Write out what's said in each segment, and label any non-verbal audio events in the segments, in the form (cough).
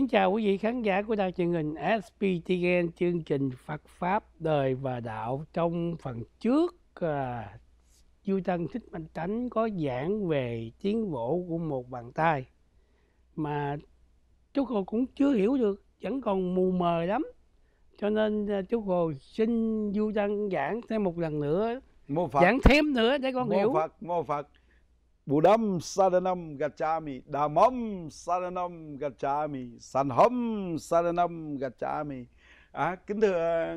Kính chào quý vị khán giả của đài truyền hình SPTN chương trình Phật Pháp Đời và Đạo trong phần trước à, Du Tân Thích Minh Tánh có giảng về tiến bộ của một bàn tay mà chú cô cũng chưa hiểu được vẫn còn mù mờ lắm cho nên à, chú cô xin Du Tân giảng thêm một lần nữa mô Phật. giảng thêm nữa để con mô hiểu Phật, mô Phật Budam Saranam Gachami, Dhammam Saranam Gachami, Sanham Saranam Gachami. À, kính thưa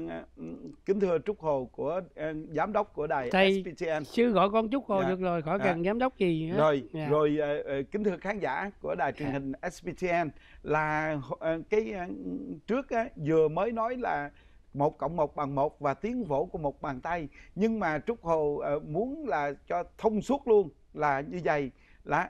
kính thưa Trúc Hồ của à, giám đốc của đài Thầy, SPTN. Sư gọi con Trúc Hồ dạ. được rồi, khỏi dạ. cần giám đốc gì nữa. Rồi, dạ. rồi à, à, kính thưa khán giả của đài truyền hình SPTN là cái trước vừa mới nói là một cộng một bằng một và tiếng vỗ của một bàn tay nhưng mà Trúc Hồ muốn là cho thông suốt luôn là như vậy là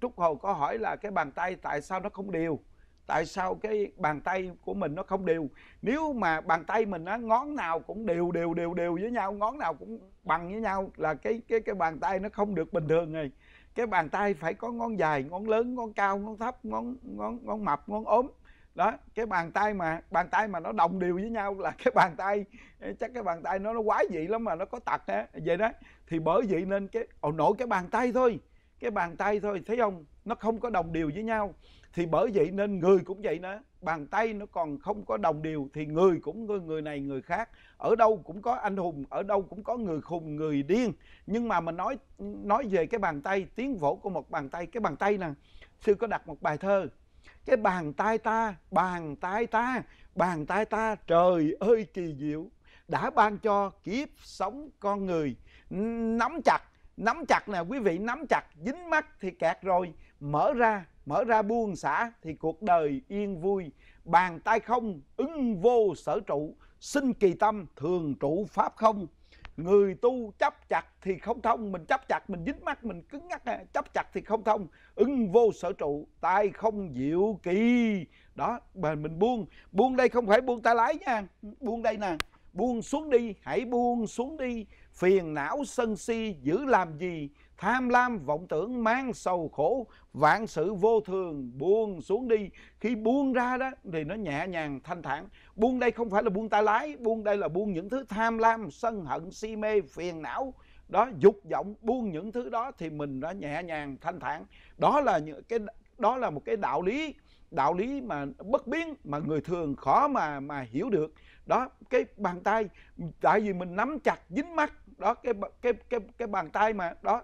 trúc hồ có hỏi là cái bàn tay tại sao nó không đều tại sao cái bàn tay của mình nó không đều nếu mà bàn tay mình nó ngón nào cũng đều đều đều đều với nhau ngón nào cũng bằng với nhau là cái cái cái bàn tay nó không được bình thường này cái bàn tay phải có ngón dài ngón lớn ngón cao ngón thấp ngón ngón ngón mập ngón ốm đó cái bàn tay mà bàn tay mà nó đồng đều với nhau là cái bàn tay chắc cái bàn tay nó nó quái dị lắm mà nó có tật á vậy đó thì bởi vậy nên cái ông nổi cái bàn tay thôi cái bàn tay thôi thấy không nó không có đồng điều với nhau thì bởi vậy nên người cũng vậy nữa bàn tay nó còn không có đồng điều thì người cũng người, người này người khác ở đâu cũng có anh hùng ở đâu cũng có người khùng người điên nhưng mà mình nói nói về cái bàn tay tiếng vỗ của một bàn tay cái bàn tay nè sư có đặt một bài thơ cái bàn tay ta bàn tay ta bàn tay ta trời ơi kỳ diệu đã ban cho kiếp sống con người nắm chặt nắm chặt nè quý vị nắm chặt dính mắt thì kẹt rồi mở ra mở ra buông xả thì cuộc đời yên vui bàn tay không ứng vô sở trụ sinh kỳ tâm thường trụ pháp không người tu chấp chặt thì không thông mình chấp chặt mình dính mắt mình cứng ngắc à, chấp chặt thì không thông ưng vô sở trụ tay không diệu kỳ đó bền mình buông buông đây không phải buông tay lái nha buông đây nè buông xuống đi hãy buông xuống đi phiền não sân si giữ làm gì tham lam vọng tưởng mang sầu khổ vạn sự vô thường buông xuống đi khi buông ra đó thì nó nhẹ nhàng thanh thản buông đây không phải là buông tay lái buông đây là buông những thứ tham lam sân hận si mê phiền não đó dục vọng buông những thứ đó thì mình đã nhẹ nhàng thanh thản đó là những cái đó là một cái đạo lý đạo lý mà bất biến mà người thường khó mà mà hiểu được đó cái bàn tay tại vì mình nắm chặt dính mắt đó cái cái cái cái bàn tay mà đó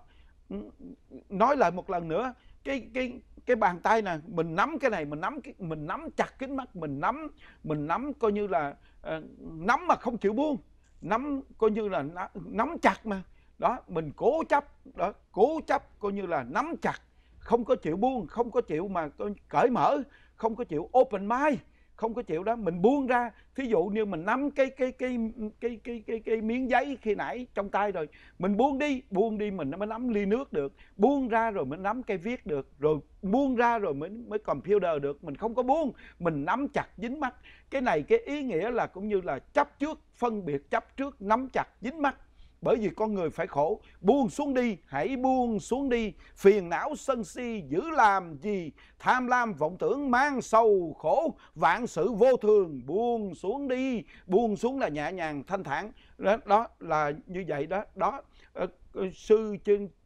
nói lại một lần nữa cái cái cái bàn tay này mình nắm cái này mình nắm cái, mình nắm chặt kính mắt mình nắm mình nắm coi như là uh, nắm mà không chịu buông nắm coi như là nắm chặt mà đó mình cố chấp đó cố chấp coi như là nắm chặt không có chịu buông không có chịu mà cởi mở không có chịu open mind không có chịu đó mình buông ra thí dụ như mình nắm cái cái cái cái cái cái, cái miếng giấy khi nãy trong tay rồi mình buông đi buông đi mình mới nắm ly nước được buông ra rồi mới nắm cây viết được rồi buông ra rồi mới mới computer được mình không có buông mình nắm chặt dính mắt cái này cái ý nghĩa là cũng như là chấp trước phân biệt chấp trước nắm chặt dính mắt bởi vì con người phải khổ buông xuống đi hãy buông xuống đi phiền não sân si giữ làm gì tham lam vọng tưởng mang sầu khổ vạn sự vô thường buông xuống đi buông xuống là nhẹ nhàng thanh thản đó, đó là như vậy đó đó ờ, ờ, sư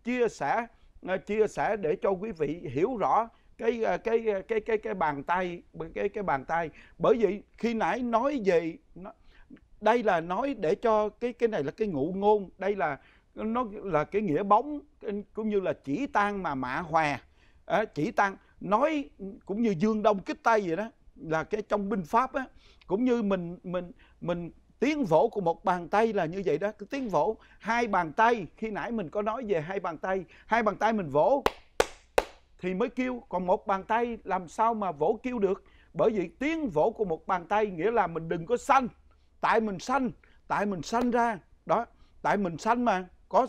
chia sẻ ờ, chia sẻ để cho quý vị hiểu rõ cái cái cái cái cái bàn tay cái cái bàn tay bởi vì khi nãy nói về nó, đây là nói để cho cái cái này là cái ngụ ngôn đây là nó là cái nghĩa bóng cũng như là chỉ tan mà mạ hòa à, chỉ tan nói cũng như dương đông kích tây vậy đó là cái trong binh pháp á cũng như mình mình mình tiếng vỗ của một bàn tay là như vậy đó cái tiếng vỗ hai bàn tay khi nãy mình có nói về hai bàn tay hai bàn tay mình vỗ thì mới kêu còn một bàn tay làm sao mà vỗ kêu được bởi vì tiếng vỗ của một bàn tay nghĩa là mình đừng có xanh tại mình sanh tại mình sanh ra đó tại mình sanh mà có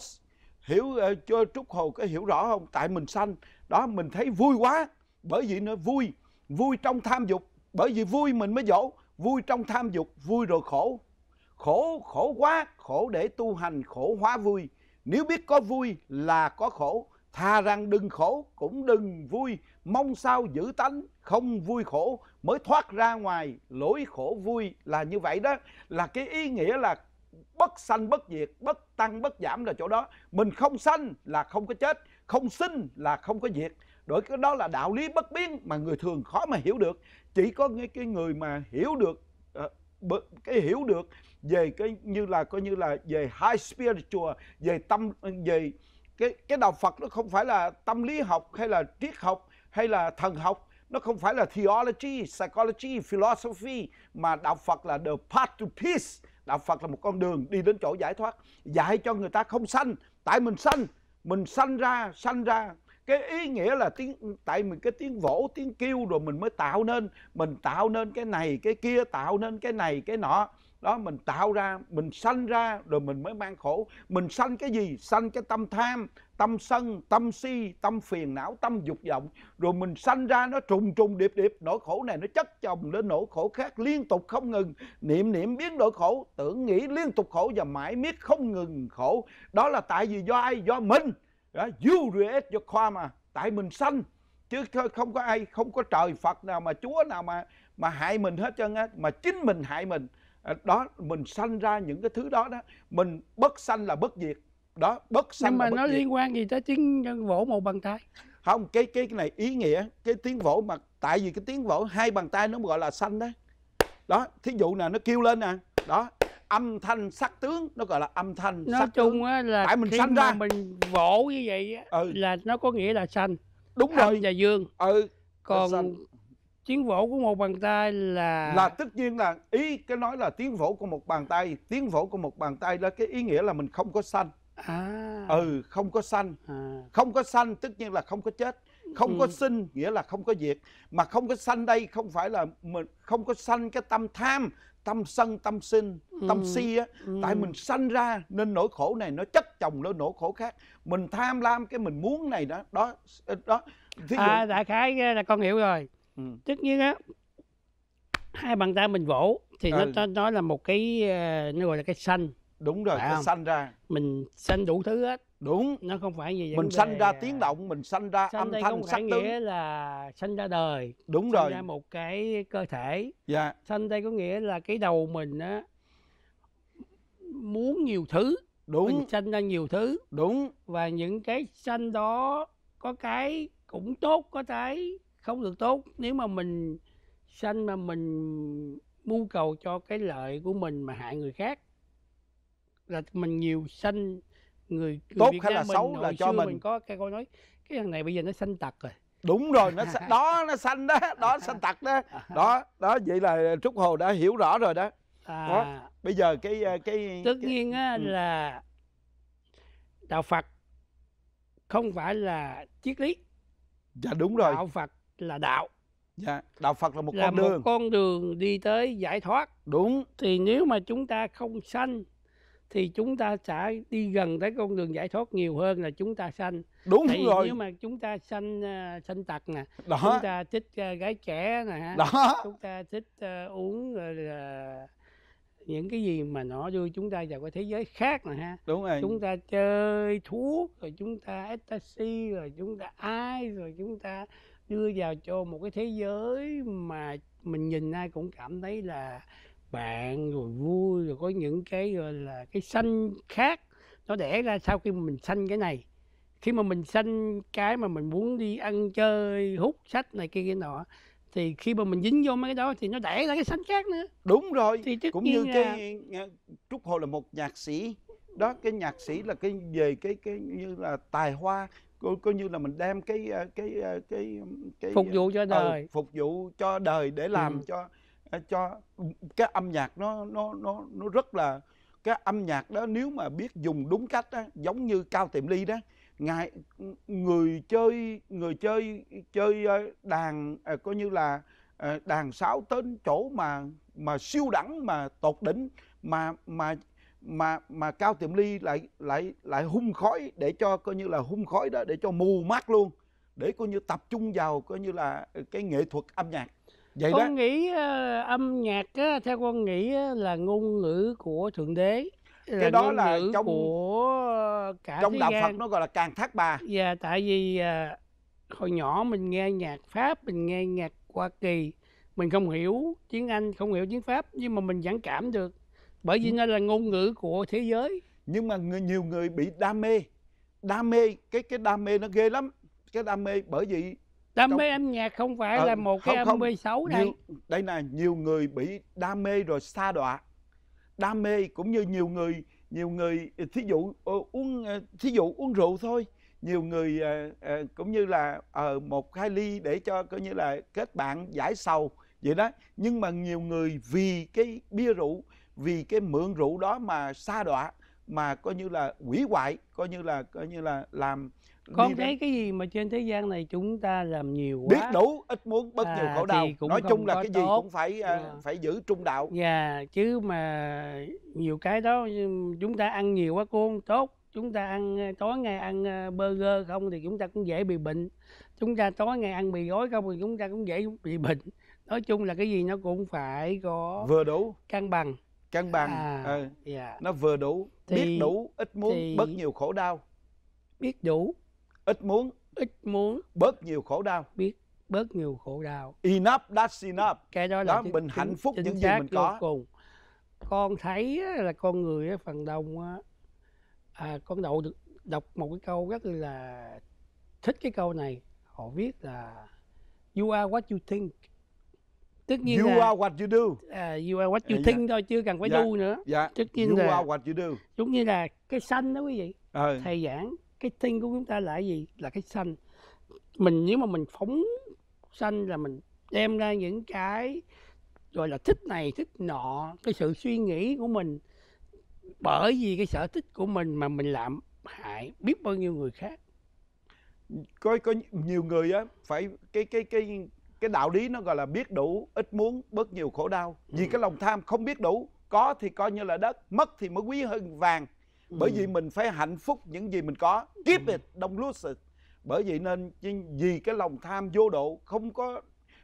hiểu ờ, cho trúc hồ có hiểu rõ không tại mình sanh đó mình thấy vui quá bởi vì nó vui vui trong tham dục bởi vì vui mình mới dỗ vui trong tham dục vui rồi khổ khổ khổ quá khổ để tu hành khổ hóa vui nếu biết có vui là có khổ tha rằng đừng khổ cũng đừng vui Mong sao giữ tánh không vui khổ Mới thoát ra ngoài lỗi khổ vui Là như vậy đó Là cái ý nghĩa là bất sanh bất diệt Bất tăng bất giảm là chỗ đó Mình không sanh là không có chết Không sinh là không có diệt Đổi cái đó là đạo lý bất biến Mà người thường khó mà hiểu được Chỉ có cái người mà hiểu được ờ, cái hiểu được về cái như là coi như là về high spiritual về tâm về cái cái đạo Phật nó không phải là tâm lý học hay là triết học hay là thần học nó không phải là theology, psychology, philosophy mà đạo Phật là the path to peace. Đạo Phật là một con đường đi đến chỗ giải thoát, dạy cho người ta không sanh, tại mình sanh, mình sanh ra, sanh ra cái ý nghĩa là tiếng tại mình cái tiếng vỗ tiếng kêu rồi mình mới tạo nên mình tạo nên cái này cái kia tạo nên cái này cái nọ đó mình tạo ra mình sanh ra rồi mình mới mang khổ mình sanh cái gì sanh cái tâm tham tâm sân tâm si tâm phiền não tâm dục vọng rồi mình sanh ra nó trùng trùng điệp điệp nỗi khổ này nó chất chồng lên nỗi khổ khác liên tục không ngừng niệm niệm biến đổi khổ tưởng nghĩ liên tục khổ và mãi miết không ngừng khổ đó là tại vì do ai do mình đó, you create your karma tại mình sanh chứ không có ai không có trời phật nào mà chúa nào mà mà hại mình hết trơn á mà chính mình hại mình À, đó mình sanh ra những cái thứ đó đó mình bất sanh là bất diệt đó bất sanh nhưng mà nó diệt. liên quan gì tới tiếng vỗ một bàn tay không cái cái này ý nghĩa cái tiếng vỗ mà tại vì cái tiếng vỗ hai bàn tay nó gọi là sanh đó đó thí dụ nè nó kêu lên nè đó âm thanh sắc tướng nó gọi là âm thanh nói sắc chung tướng. là tại mình sanh ra mình vỗ như vậy á, ừ. là nó có nghĩa là sanh đúng rồi và dương ừ còn tiếng vỗ của một bàn tay là là tất nhiên là ý cái nói là tiếng vỗ của một bàn tay tiếng vỗ của một bàn tay là cái ý nghĩa là mình không có sanh à. ừ không có sanh à. không có sanh tất nhiên là không có chết không ừ. có sinh nghĩa là không có diệt mà không có sanh đây không phải là mình không có sanh cái tâm tham tâm sân tâm sinh ừ. tâm si á ừ. tại mình sanh ra nên nỗi khổ này nó chất chồng lên nỗi khổ khác mình tham lam cái mình muốn này đó đó đó Thí dụ... à, đại khái là con hiểu rồi ừ. tất nhiên á hai bàn tay mình vỗ thì à. nó nó là một cái ờ, nó gọi là cái xanh đúng rồi phải cái không? xanh ra mình xanh đủ thứ hết đúng nó không phải gì mình sanh ra tiếng à, động mình sanh ra sanh âm thanh sắc tướng nghĩa là sanh ra đời đúng rồi ra một cái cơ thể dạ sanh đây có nghĩa là cái đầu mình á muốn nhiều thứ đúng mình sanh ra nhiều thứ đúng và những cái sanh đó có cái cũng tốt có cái không được tốt nếu mà mình sanh mà mình mưu cầu cho cái lợi của mình mà hại người khác là mình nhiều sanh người, người tốt Việt hay Nam là mình, xấu là cho mình. mình có cái câu nói cái thằng này bây giờ nó sanh tật rồi đúng rồi nó đó nó sanh đó (laughs) đó sanh tật đó đó đó vậy là trúc hồ đã hiểu rõ rồi đó, à. đó. bây giờ cái ờ, cái tất cái, nhiên á, ừ. là đạo phật không phải là triết lý dạ đúng rồi đạo phật là đạo dạ đạo phật là một là con đường một con đường đi tới giải thoát đúng thì nếu mà chúng ta không sanh thì chúng ta sẽ đi gần tới con đường giải thoát nhiều hơn là chúng ta sanh đúng Tại rồi nếu mà chúng ta sanh uh, sanh tật nè đó. chúng ta thích uh, gái trẻ nè đó. chúng ta thích uh, uống uh, những cái gì mà nó đưa chúng ta vào cái thế giới khác nè ha đúng rồi chúng ta chơi thuốc rồi chúng ta ecstasy rồi chúng ta ai rồi chúng ta đưa vào cho một cái thế giới mà mình nhìn ai cũng cảm thấy là bạn rồi vui rồi có những cái gọi là cái xanh khác nó đẻ ra sau khi mình xanh cái này khi mà mình xanh cái mà mình muốn đi ăn chơi hút sách này kia kia nọ thì khi mà mình dính vô mấy cái đó thì nó đẻ ra cái xanh khác nữa đúng rồi thì cũng như là... cái trúc hồ là một nhạc sĩ đó cái nhạc sĩ là cái về cái cái như là tài hoa coi, coi như là mình đem cái ờ, cái ờ, cái cái phục ờ, vụ cho ừ, đời ừ, phục vụ cho đời để làm ừ. cho cho cái âm nhạc nó nó nó nó rất là cái âm nhạc đó nếu mà biết dùng đúng cách đó, giống như cao tiệm ly đó ngài người chơi người chơi chơi đàn coi như là đàn sáo đến chỗ mà mà siêu đẳng mà tột đỉnh mà mà mà mà cao tiệm ly lại lại lại hung khói để cho coi như là hung khói đó để cho mù mắt luôn để coi như tập trung vào coi như là cái nghệ thuật âm nhạc vậy con đó. nghĩ uh, âm nhạc á, theo con nghĩ á, là ngôn ngữ của thượng đế cái là đó là trong của ờ, cả trong đạo gian. phật nó gọi là càng thác bà dạ tại vì uh, hồi nhỏ mình nghe nhạc pháp mình nghe nhạc hoa kỳ mình không hiểu tiếng anh không hiểu tiếng pháp nhưng mà mình vẫn cảm được bởi vì nó là ngôn ngữ của thế giới nhưng mà người, nhiều người bị đam mê đam mê cái cái đam mê nó ghê lắm cái đam mê bởi vì đam mê âm nhạc không phải à, là một không, cái đam mê xấu đây nhiều, đây là nhiều người bị đam mê rồi xa đọa đam mê cũng như nhiều người nhiều người ờ, thí dụ uh, uống uh, thí dụ uống rượu thôi nhiều người uh, uh, cũng như là uh, một hai ly để cho coi như là kết bạn giải sầu vậy đó nhưng mà nhiều người vì cái bia rượu vì cái mượn rượu đó mà xa đọa mà coi như là quỷ hoại coi như là coi như là làm con thấy cái gì mà trên thế gian này chúng ta làm nhiều quá biết đủ ít muốn bất à, nhiều khổ đau nói chung là cái tốt. gì cũng phải yeah. À, dạ. phải giữ trung đạo dạ chứ mà nhiều cái đó chúng ta ăn nhiều quá cô không tốt chúng ta ăn à, tối ngày ăn à, burger không thì chúng ta cũng dễ bị bệnh chúng ta tối ngày ăn mì gói không thì chúng ta cũng dễ bị bệnh nói chung là cái gì nó cũng phải có vừa đủ cân bằng cân bằng à, à, ờ, yeah. Dạ. nó vừa đủ thì, biết đủ ít muốn thì, bớt nhiều khổ đau biết đủ ít muốn ít muốn bớt nhiều khổ đau biết bớt nhiều khổ đau enough that's enough cái đó là đó chính, mình hạnh phúc những gì mình có cùng con thấy là con người phần đông á à, con đậu được đọc một cái câu rất là thích cái câu này họ viết là you are what you think tất nhiên you là, are what you do uh, you are what you yeah. Dạ. think thôi chưa cần phải yeah. Dạ. do nữa yeah. Dạ. tất nhiên you là are what you do giống như là cái xanh đó quý vị ừ. thầy giảng cái think của chúng ta là gì là cái xanh, mình nếu mà mình phóng xanh là mình đem ra những cái gọi là thích này thích nọ cái sự suy nghĩ của mình bởi vì cái sở thích của mình mà mình làm hại biết bao nhiêu người khác có có nhiều người á phải cái cái cái cái đạo lý nó gọi là biết đủ ít muốn bớt nhiều khổ đau ừ. vì cái lòng tham không biết đủ có thì coi như là đất mất thì mới quý hơn vàng ừ. bởi vì mình phải hạnh phúc những gì mình có keep ừ. it don't lose it bởi vậy nên vì cái lòng tham vô độ không có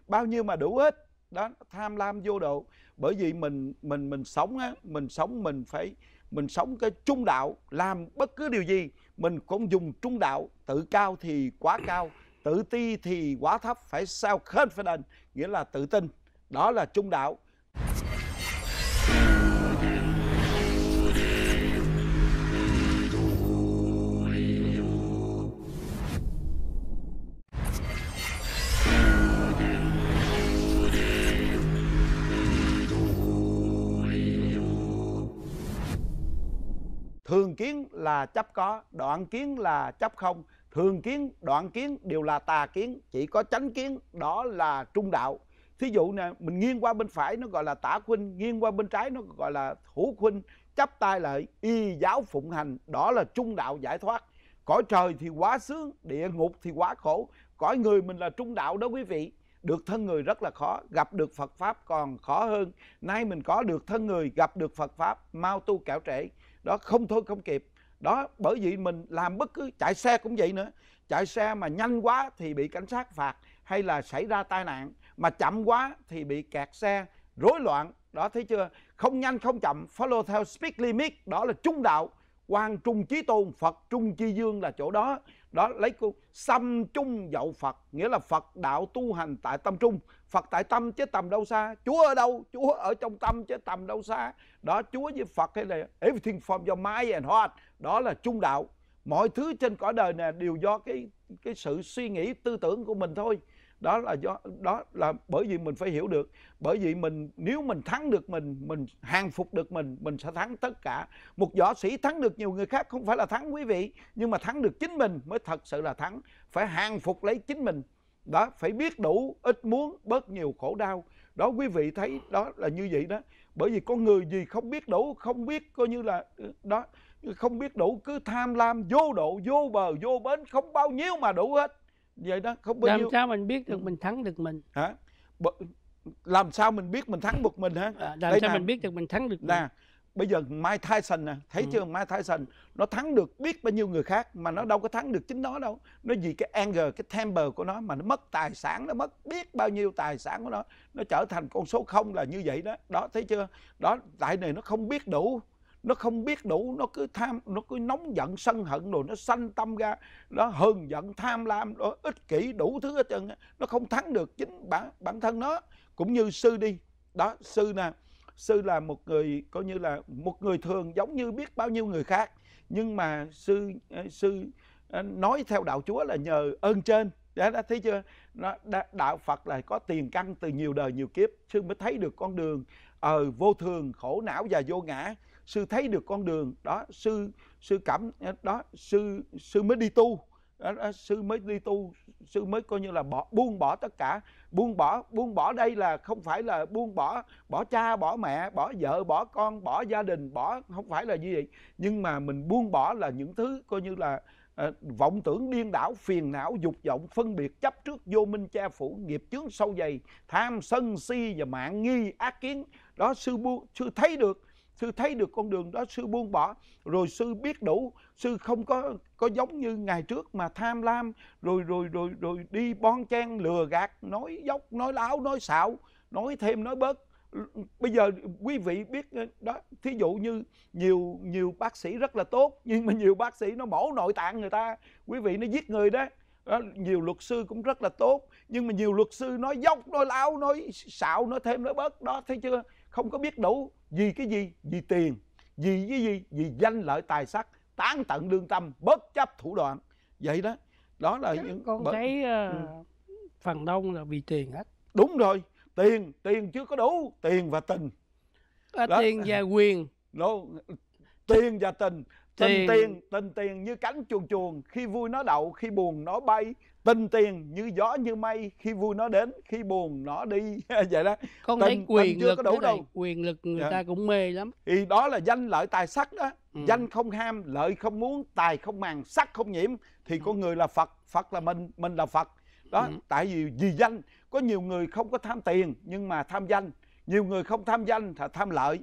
bao nhiêu mà đủ hết đó tham lam vô độ bởi vì mình mình mình sống á mình sống mình phải mình sống cái trung đạo làm bất cứ điều gì mình cũng dùng trung đạo tự cao thì quá cao tự ti thì quá thấp phải sao khên phải đền nghĩa là tự tin đó là trung đạo thường kiến là chấp có đoạn kiến là chấp không thường kiến đoạn kiến đều là tà kiến chỉ có chánh kiến đó là trung đạo thí dụ nè mình nghiêng qua bên phải nó gọi là tả khuynh nghiêng qua bên trái nó gọi là hữu khuynh chắp tay lại y giáo phụng hành đó là trung đạo giải thoát cõi trời thì quá sướng địa ngục thì quá khổ cõi người mình là trung đạo đó quý vị được thân người rất là khó gặp được phật pháp còn khó hơn nay mình có được thân người gặp được phật pháp mau tu kẻo trễ đó không thôi không kịp đó bởi vì mình làm bất cứ chạy xe cũng vậy nữa chạy xe mà nhanh quá thì bị cảnh sát phạt hay là xảy ra tai nạn mà chậm quá thì bị kẹt xe rối loạn đó thấy chưa không nhanh không chậm follow theo speed limit đó là trung đạo quan trung chí tôn phật trung chi dương là chỗ đó đó lấy câu xâm trung dậu Phật nghĩa là Phật đạo tu hành tại tâm trung Phật tại tâm chứ tầm đâu xa Chúa ở đâu Chúa ở trong tâm chứ tầm đâu xa đó Chúa với Phật hay là everything from your mind and heart đó là trung đạo mọi thứ trên cõi đời này đều do cái cái sự suy nghĩ tư tưởng của mình thôi đó là do đó là bởi vì mình phải hiểu được bởi vì mình nếu mình thắng được mình mình hàng phục được mình mình sẽ thắng tất cả một võ sĩ thắng được nhiều người khác không phải là thắng quý vị nhưng mà thắng được chính mình mới thật sự là thắng phải hàng phục lấy chính mình đó phải biết đủ ít muốn bớt nhiều khổ đau đó quý vị thấy đó là như vậy đó bởi vì con người gì không biết đủ không biết coi như là ừ, đó không biết đủ cứ tham lam vô độ vô bờ vô bến không bao nhiêu mà đủ hết vậy đó không bao làm nhiêu. sao mình biết được ừ. mình thắng được mình hả B... làm sao mình biết mình thắng được mình hả à, làm Đây sao nè. mình biết được mình thắng được mình nè bây giờ Mike Tyson nè thấy ừ. chưa Mike Tyson nó thắng được biết bao nhiêu người khác mà nó đâu có thắng được chính nó đâu nó vì cái anger cái temper của nó mà nó mất tài sản nó mất biết bao nhiêu tài sản của nó nó trở thành con số không là như vậy đó đó thấy chưa đó tại này nó không biết đủ nó không biết đủ nó cứ tham nó cứ nóng giận sân hận rồi nó sanh tâm ra nó hờn giận tham lam nó ích kỷ đủ thứ hết trơn nó không thắng được chính bản bản thân nó cũng như sư đi đó sư nè sư là một người coi như là một người thường giống như biết bao nhiêu người khác nhưng mà sư ờ, sư ờ, nói theo đạo chúa là nhờ ơn trên đã, dạ, đã thấy chưa nó đạo phật là có tiền căn từ nhiều đời nhiều kiếp sư mới thấy được con đường ờ vô thường khổ não và vô ngã sư thấy được con đường đó sư sư cảm đó sư sư mới đi tu đó, đó, sư mới đi tu sư mới coi như là bỏ buông bỏ tất cả buông bỏ buông bỏ đây là không phải là buông bỏ bỏ cha bỏ mẹ bỏ vợ bỏ con bỏ gia đình bỏ không phải là như vậy nhưng mà mình buông bỏ là những thứ coi như là Ờ, vọng tưởng điên đảo phiền não dục vọng phân biệt chấp trước vô minh cha phủ nghiệp chướng sâu dày tham sân si và mạng nghi ác kiến đó sư buông sư thấy được sư thấy được con đường đó sư buông bỏ rồi sư biết đủ sư không có có giống như ngày trước mà tham lam rồi rồi rồi rồi đi bon chen lừa gạt nói dốc nói láo nói xạo nói thêm nói bớt bây giờ quý vị biết ờ, đó thí dụ như nhiều nhiều bác sĩ rất là tốt nhưng mà nhiều bác sĩ nó mổ nội tạng người ta quý vị nó giết người đó đó, nhiều luật sư cũng rất là tốt nhưng mà nhiều luật sư nói dốc nói láo nói xạo nói thêm nói bớt đó thấy chưa không có biết đủ vì cái gì vì tiền vì cái gì vì danh lợi tài sắc tán tận lương tâm bất chấp thủ đoạn vậy đó đó là những con bởi... thấy uh, phần đông là vì tiền hết đúng rồi tiền tiền chưa có đủ tiền và tình à, đó. tiền và quyền nó tiền và tình tình tiền. tình tiền như cánh chuồn chuồn khi vui nó đậu khi buồn nó bay tình tiền như gió như mây khi vui nó đến khi buồn nó đi (laughs) vậy đó con tình, thấy quyền tình chưa lực có đủ đâu quyền lực người dạ. ta cũng mê lắm thì đó là danh lợi tài sắc đó ừ. danh không ham lợi không muốn tài không màng sắc không nhiễm thì ừ. con người là phật phật là mình mình là phật đó ừ. tại vì vì danh có nhiều người không có tham tiền nhưng mà tham danh nhiều người không tham danh thì tham lợi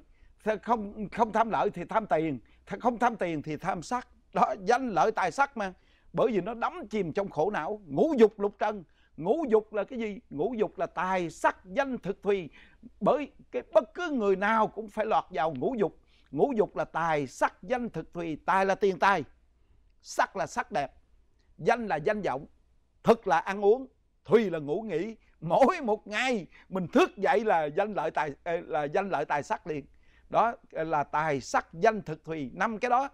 không không tham lợi thì tham tiền không tham tiền thì tham sắc đó danh lợi tài sắc mà bởi vì nó đắm chìm trong khổ não ngũ dục lục trần ngũ dục là cái gì ngũ dục là tài sắc danh thực thùy bởi cái bất cứ người nào cũng phải lọt vào ngũ dục ngũ dục là tài sắc danh thực thùy tài là tiền tài sắc là sắc đẹp danh là danh vọng thực là ăn uống thùy là ngủ nghỉ mỗi một ngày mình thức dậy là danh lợi tài là danh lợi tài sắc liền đó là tài sắc danh thực thùy năm cái đó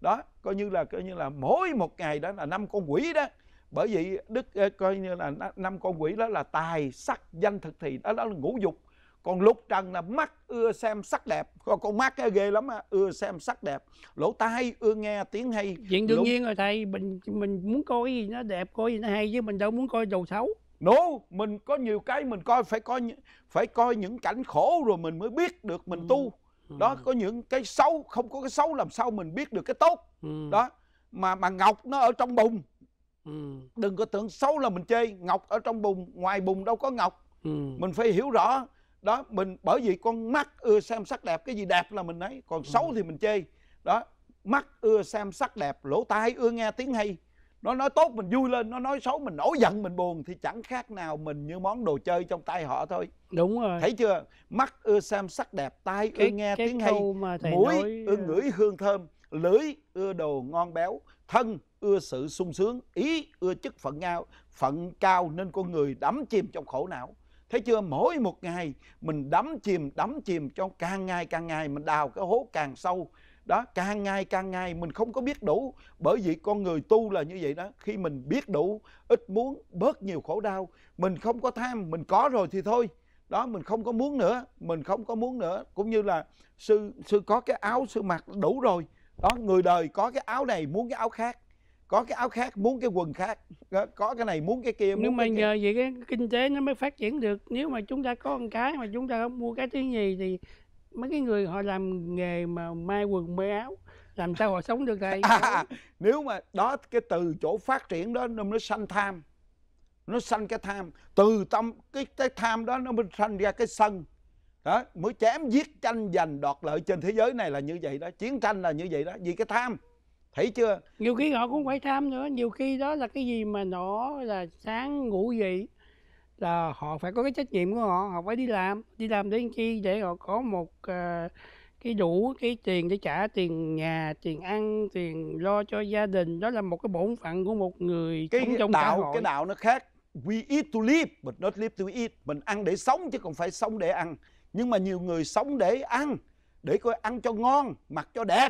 đó coi như là coi như là mỗi một ngày đó là năm con quỷ đó bởi vì đức coi như là năm con quỷ đó là tài sắc danh thực thì đó, đó là ngũ dục con lục trần là mắt ưa xem sắc đẹp con, con mắt cái ghê lắm á ưa xem sắc đẹp lỗ tai ưa nghe tiếng hay chuyện đương lỗ... nhiên rồi thầy mình mình muốn coi gì nó đẹp coi gì nó hay chứ mình đâu muốn coi đồ xấu no mình có nhiều cái mình coi phải coi phải coi những cảnh khổ rồi mình mới biết được mình ừ. tu ừ. đó có những cái xấu không có cái xấu làm sao mình biết được cái tốt ừ. đó mà mà ngọc nó ở trong bùn ừ. đừng có tưởng xấu là mình chê ngọc ở trong bùn ngoài bùn đâu có ngọc ừ. mình phải hiểu rõ đó mình bởi vì con mắt ưa xem sắc đẹp cái gì đẹp là mình ấy còn xấu ừ. thì mình chê đó mắt ưa xem sắc đẹp lỗ tai ưa nghe tiếng hay nó nói tốt mình vui lên nó nói xấu mình nổi giận mình buồn thì chẳng khác nào mình như món đồ chơi trong tay họ thôi đúng rồi thấy chưa mắt ưa xem sắc đẹp tai ưa nghe cái tiếng hay mũi nói... ưa ờ. ngửi hương thơm lưỡi ưa đồ ngon béo thân ưa sự sung sướng ý ưa chức phận cao phận cao nên con người đắm chìm trong khổ não thấy chưa mỗi một ngày mình đắm chìm đắm chìm cho càng ngày càng ngày mình đào cái hố càng sâu đó càng ngày càng ngày mình không có biết đủ bởi vì con người tu là như vậy đó khi mình biết đủ ít muốn bớt nhiều khổ đau mình không có tham mình có rồi thì thôi đó mình không có muốn nữa mình không có muốn nữa cũng như là sư sư có cái áo sư mặc đủ rồi đó người đời có cái áo này muốn cái áo khác có cái áo khác muốn cái quần khác có, có cái này muốn cái kia muốn nhưng mà nhờ vậy cái kinh tế nó mới phát triển được nếu mà chúng ta có một cái mà chúng ta không mua cái thứ gì thì mấy cái người họ làm nghề mà may quần may áo làm sao họ sống được đây (laughs) à, à, à, nếu mà đó cái từ chỗ phát triển đó nó mới sanh tham nó sanh cái tham từ tâm cái cái tham đó nó mới sanh ra cái sân đó mới chém giết tranh giành đoạt lợi trên thế giới này là như vậy đó chiến tranh là như vậy đó vì cái tham thấy chưa nhiều khi họ cũng phải tham nữa nhiều khi đó là cái gì mà nó là sáng ngủ gì là họ phải có cái trách nhiệm của họ họ phải đi làm đi làm đến chi để họ có một uh, cái đủ cái tiền để trả tiền nhà tiền ăn tiền lo cho gia đình đó là một cái bổn phận của một người cái trong đạo xã hội. cái đạo nó khác we eat to live but not live to eat mình ăn để sống chứ còn phải sống để ăn nhưng mà nhiều người sống để ăn để coi ăn cho ngon mặc cho đẹp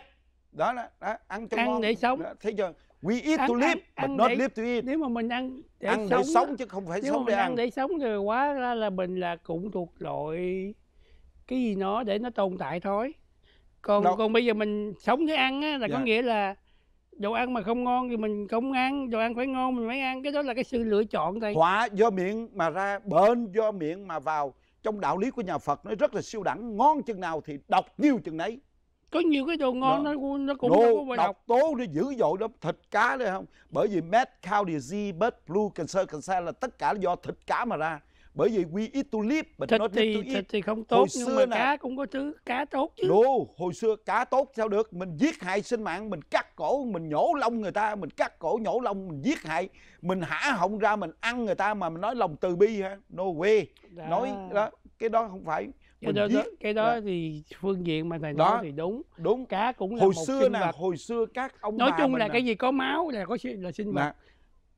đó đó, đó ăn cho ăn ngon. để sống đó, thấy chưa we eat ăn, to live ăn, but ăn not để, live to eat nếu mà mình ăn để ăn sống, để sống chứ không phải nếu sống để ăn. ăn để sống thì quá ra là mình là cũng thuộc loại cái gì nó để nó tồn tại thôi còn Đâu. còn bây giờ mình sống để ăn á là dạ. có nghĩa là đồ ăn mà không ngon thì mình không ăn đồ ăn phải ngon mình mới ăn cái đó là cái sự lựa chọn thầy họa do miệng mà ra bệnh do miệng mà vào trong đạo lý của nhà Phật nó rất là siêu đẳng ngon chừng nào thì độc nhiều chừng nấy có nhiều cái đồ ngon nó nó cũng Đồ, nó có độc tố để dữ dội đó thịt cá đấy không bởi vì mad cow disease bird blue cancer cancer là tất cả do thịt cá mà ra bởi vì we eat to live but thịt not thì, to eat. thịt thì không tốt hồi nhưng xưa mà nè, cá cũng có thứ cá tốt chứ no, hồi xưa cá tốt sao được mình giết hại sinh mạng mình cắt cổ mình nhổ lông người ta mình cắt cổ nhổ lông mình giết hại mình hả họng ra mình ăn người ta mà mình nói lòng từ bi ha no way đó. Dạ. nói đó cái đó không phải cái đó, đó cái đó, đó thì phương diện mà thầy đó. nói thì đúng đúng cá cũng là hồi một xưa nè hồi xưa các ông nói chung là nè. cái gì có máu là có là sinh vật nè. Dạ.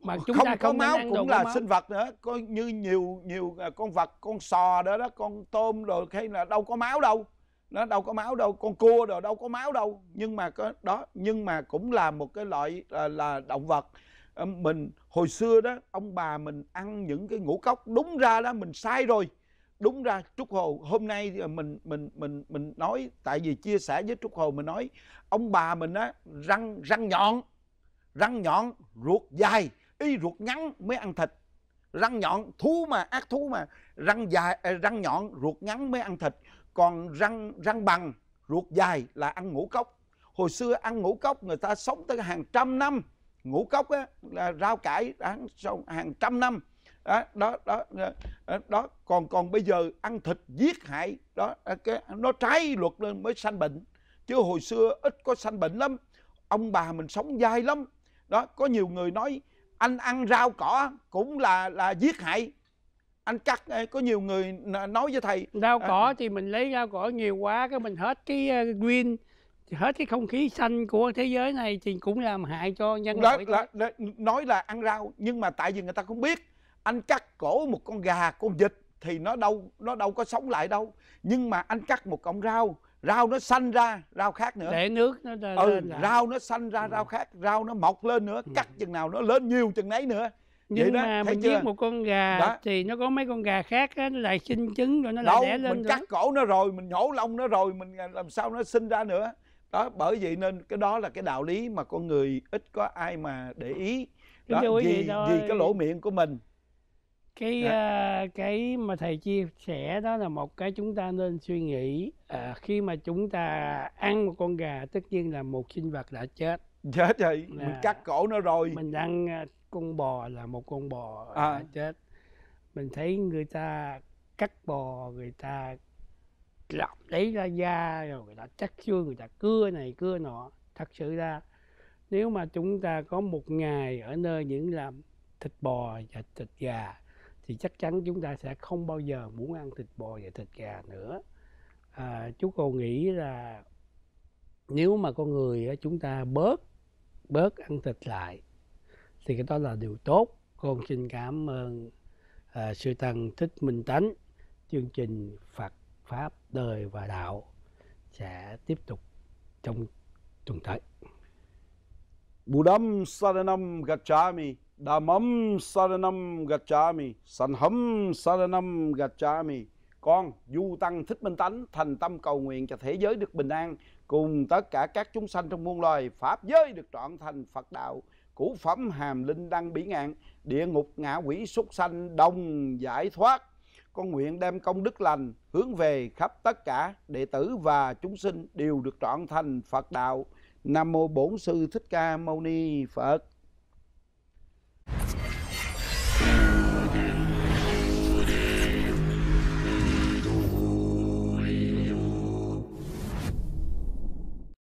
mà chúng không ta không có máu cũng là máu. sinh vật nữa có như nhiều nhiều à, con vật con sò đó đó con tôm rồi hay là đâu có máu đâu nó đâu có máu đâu con cua rồi đâu có máu đâu nhưng mà có đó nhưng mà cũng là một cái loại là, là động vật ờ, mình hồi xưa đó ông bà mình ăn những cái ngũ cốc đúng ra đó mình sai rồi đúng ra trúc hồ hôm nay mình mình mình mình nói tại vì chia sẻ với trúc hồ mình nói ông bà mình á răng răng nhọn răng nhọn ruột dài y ruột ngắn mới ăn thịt răng nhọn thú mà ác thú mà răng dài à, răng nhọn ruột ngắn mới ăn thịt còn răng răng bằng ruột dài là ăn ngũ cốc hồi xưa ăn ngũ cốc người ta sống tới hàng trăm năm ngũ cốc á là rau cải ăn hàng trăm năm đó đó đó ờ, ờ, đó còn còn bây giờ ăn thịt giết hại đó ờ, cái nó trái luật nên mới sanh bệnh chứ hồi xưa ít có sanh bệnh lắm ông bà mình sống dai lắm đó có nhiều người nói anh ăn rau cỏ cũng là là giết hại anh cắt có nhiều người nói với thầy rau cỏ à, thì mình lấy rau cỏ nhiều quá cái mình hết cái nguyên hết cái không khí xanh của thế giới này thì cũng làm hại cho nhân loại nói là ăn rau nhưng mà tại vì người ta không biết anh cắt cổ một con gà con vịt thì nó đâu nó đâu có sống lại đâu nhưng mà anh cắt một cọng rau rau nó xanh ra rau khác nữa để nước nó ra ừ, lên rau nó xanh ra ừ. rau khác rau nó mọc lên nữa ừ. cắt chừng nào nó lên nhiều chừng ấy nữa nhưng Vậy đó, mình giết một con gà đó. thì nó có mấy con gà khác á, nó lại sinh trứng rồi nó Đâu, lại đẻ lên mình rồi. cắt cổ nó rồi mình nhổ lông nó rồi mình làm sao nó sinh ra nữa đó bởi vậy nên cái đó là cái đạo lý mà con người ít có ai mà để ý đó, vì, vì cái lỗ miệng của mình cái uh, cái mà thầy chia sẻ đó là một cái chúng ta nên suy nghĩ à, khi mà chúng ta ăn một con gà tất nhiên là một sinh vật đã chết chết rồi là mình cắt cổ nó rồi mình ăn ờ, con bò là một con bò à. đã chết mình thấy người ta cắt bò người ta lọc lấy ra da rồi người ta cắt xương người ta cưa này cưa nọ thật sự ra nếu mà chúng ta có một ngày ở nơi những làm thịt bò và thịt gà thì chắc chắn chúng ta sẽ không bao giờ muốn ăn thịt bò và thịt gà nữa à, chú cô nghĩ là nếu mà con người chúng ta bớt bớt ăn thịt lại thì cái đó là điều tốt con xin cảm ơn à, sư tăng thích minh tánh chương trình phật pháp đời và đạo sẽ tiếp tục trong tuần tới Budam Saranam Gacchami Dhammam Saranam Gacchami Sanham Saranam Gacchami Con du tăng thích minh tánh Thành tâm cầu nguyện cho thế giới được bình an Cùng tất cả các chúng sanh trong muôn loài Pháp giới được trọn thành Phật đạo Củ phẩm hàm linh đăng bỉ ngạn Địa ngục ngã quỷ súc sanh Đồng giải thoát Con nguyện đem công đức lành Hướng về khắp tất cả Đệ tử và chúng sinh đều được trọn thành Phật đạo Nam mô Bổn Sư Thích Ca Mâu Ni Phật